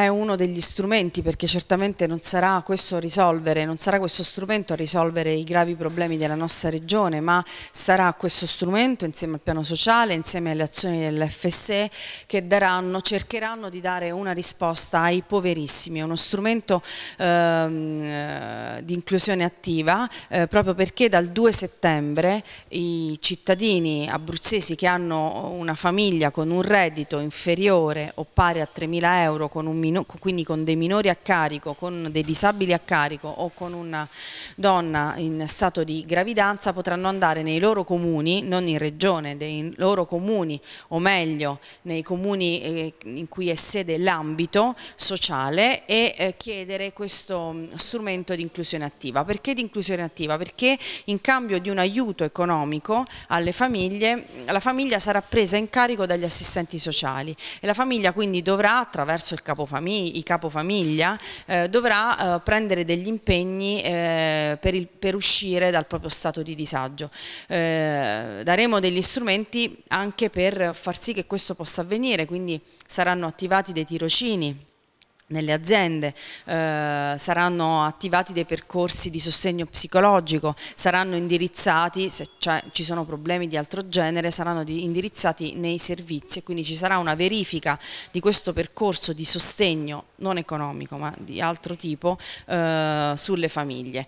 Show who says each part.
Speaker 1: è uno degli strumenti perché certamente non sarà questo a risolvere, non sarà questo strumento a risolvere i gravi problemi della nostra regione, ma sarà questo strumento insieme al piano sociale, insieme alle azioni dell'FSE che daranno, cercheranno di dare una risposta ai poverissimi, è uno strumento ehm, eh, di inclusione attiva eh, proprio perché dal 2 settembre i cittadini abruzzesi che hanno una famiglia con un reddito inferiore o pari a 3.000 euro con un mino, quindi con dei minori a carico, con dei disabili a carico o con una donna in stato di gravidanza potranno andare nei loro comuni, non in regione, nei loro comuni o meglio nei comuni eh, in cui è sede l'ambito sociale e eh, chiedere questo mm, strumento di inclusione attiva. Perché di inclusione attiva? Perché in cambio di un aiuto economico alle famiglie, la famiglia sarà presa in carico dagli assistenti sociali e la famiglia quindi dovrà attraverso il capo i capofamiglia eh, dovrà eh, prendere degli impegni eh, per, il, per, uscire dal proprio stato di disagio. Eh, daremo degli strumenti anche per far sì che questo possa avvenire, quindi saranno attivati dei tirocini nelle aziende, eh, saranno attivati dei percorsi di sostegno psicologico, saranno indirizzati, se ci sono problemi di altro genere, saranno indirizzati nei servizi e quindi ci sarà una verifica di questo percorso di sostegno non economico ma di altro tipo eh, sulle famiglie.